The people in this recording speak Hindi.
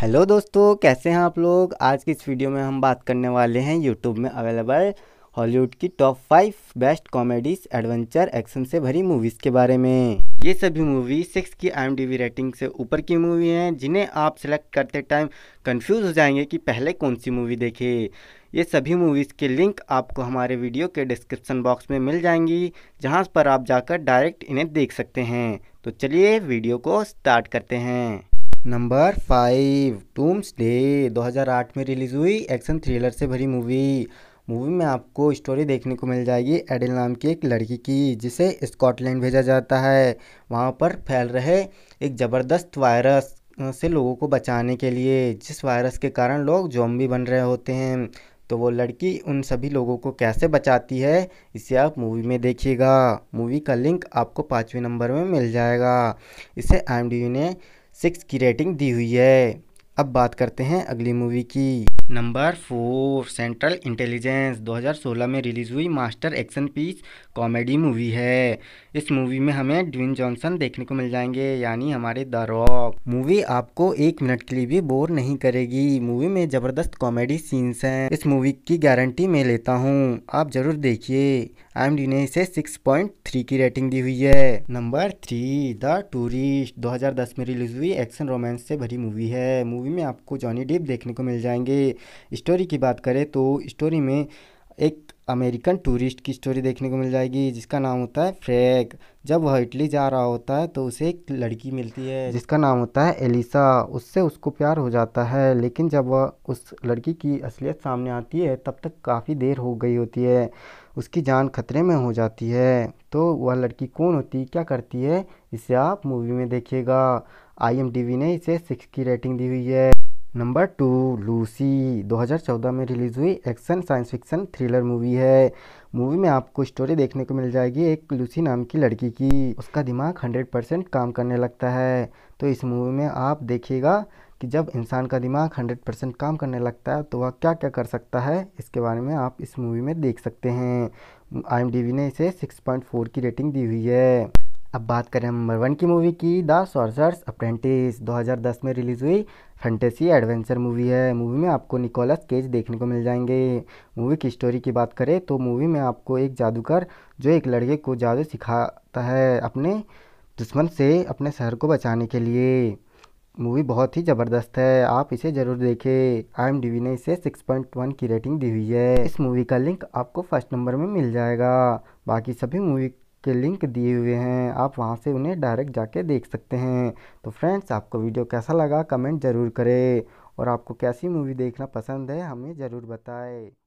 हेलो दोस्तों कैसे हैं आप लोग आज की इस वीडियो में हम बात करने वाले हैं यूट्यूब में अवेलेबल हॉलीवुड की top five best comedies adventure action से भरी मूवीज़ के बारे में ये सभी मूवी सिक्स की आई रेटिंग से ऊपर की मूवी हैं जिन्हें आप सेलेक्ट करते टाइम कंफ्यूज हो जाएंगे कि पहले कौन सी मूवी देखे ये सभी मूवीज़ के लिंक आपको हमारे वीडियो के डिस्क्रिप्शन बॉक्स में मिल जाएंगी जहाँ पर आप जाकर डायरेक्ट इन्हें देख सकते हैं तो चलिए वीडियो को स्टार्ट करते हैं नंबर फाइव टूम्स डे 2008 में रिलीज़ हुई एक्शन थ्रिलर से भरी मूवी मूवी में आपको स्टोरी देखने को मिल जाएगी एडिल नाम की एक लड़की की जिसे स्कॉटलैंड भेजा जाता है वहाँ पर फैल रहे एक ज़बरदस्त वायरस से लोगों को बचाने के लिए जिस वायरस के कारण लोग जॉम्बी बन रहे होते हैं तो वो लड़की उन सभी लोगों को कैसे बचाती है इसे आप मूवी में देखिएगा मूवी का लिंक आपको पाँचवें नंबर में मिल जाएगा इसे आई ने सिक्स की रेटिंग दी हुई है अब बात करते हैं अगली मूवी की नंबर फोर सेंट्रल इंटेलिजेंस 2016 में रिलीज हुई master action piece comedy movie है इस मूवी में हमें ड्विन जॉनसन देखने को मिल जाएंगे यानी हमारे द रॉक मूवी आपको एक मिनट के लिए भी बोर नहीं करेगी मूवी में ज़बरदस्त कॉमेडी सीन्स हैं इस मूवी की गारंटी मैं लेता हूँ आप ज़रूर देखिए आई एम डी ने इसे सिक्स पॉइंट थ्री की रेटिंग दी हुई है नंबर थ्री द टूरिस्ट दस में रिलीज हुई एक्शन रोमांस से भरी मूवी है मूवी मूवी में आपको जॉनी डेप देखने को मिल जाएंगे स्टोरी की बात करें तो स्टोरी में एक अमेरिकन टूरिस्ट की स्टोरी देखने को मिल जाएगी जिसका नाम होता है फ्रैग जब वह इटली जा रहा होता है तो उसे एक लड़की मिलती है जिसका नाम होता है एलिसा उससे उसको प्यार हो जाता है लेकिन जब वह उस लड़की की असलियत सामने आती है तब तक काफ़ी देर हो गई होती है उसकी जान खतरे में हो जाती है तो वह लड़की कौन होती क्या करती है इसे आप मूवी में देखिएगा आई ने इसे सिक्स की रेटिंग दी हुई है नंबर टू लूसी 2014 में रिलीज़ हुई action science fiction thriller movie है मूवी में आपको स्टोरी देखने को मिल जाएगी एक लूसी नाम की लड़की की उसका दिमाग 100 परसेंट काम करने लगता है तो इस मूवी में आप देखिएगा कि जब इंसान का दिमाग 100 परसेंट काम करने लगता है तो वह क्या क्या कर सकता है इसके बारे में आप इस मूवी में देख सकते हैं आई ने इसे सिक्स की रेटिंग दी हुई है अब बात करें नंबर वन की मूवी की द सॉर्सर्स अप्रेंटिस 2010 में रिलीज़ हुई फैंटेसी एडवेंचर मूवी है मूवी में आपको निकोलस केज देखने को मिल जाएंगे मूवी की स्टोरी की बात करें तो मूवी में आपको एक जादूगर जो एक लड़के को जादू सिखाता है अपने दुश्मन से अपने शहर को बचाने के लिए मूवी बहुत ही ज़बरदस्त है आप इसे ज़रूर देखें आई एम ने इसे 6.1 की रेटिंग दी हुई है इस मूवी का लिंक आपको फर्स्ट नंबर में मिल जाएगा बाकी सभी मूवी के लिंक दिए हुए हैं आप वहाँ से उन्हें डायरेक्ट जाके देख सकते हैं तो फ्रेंड्स आपको वीडियो कैसा लगा कमेंट ज़रूर करें और आपको कैसी मूवी देखना पसंद है हमें ज़रूर बताएं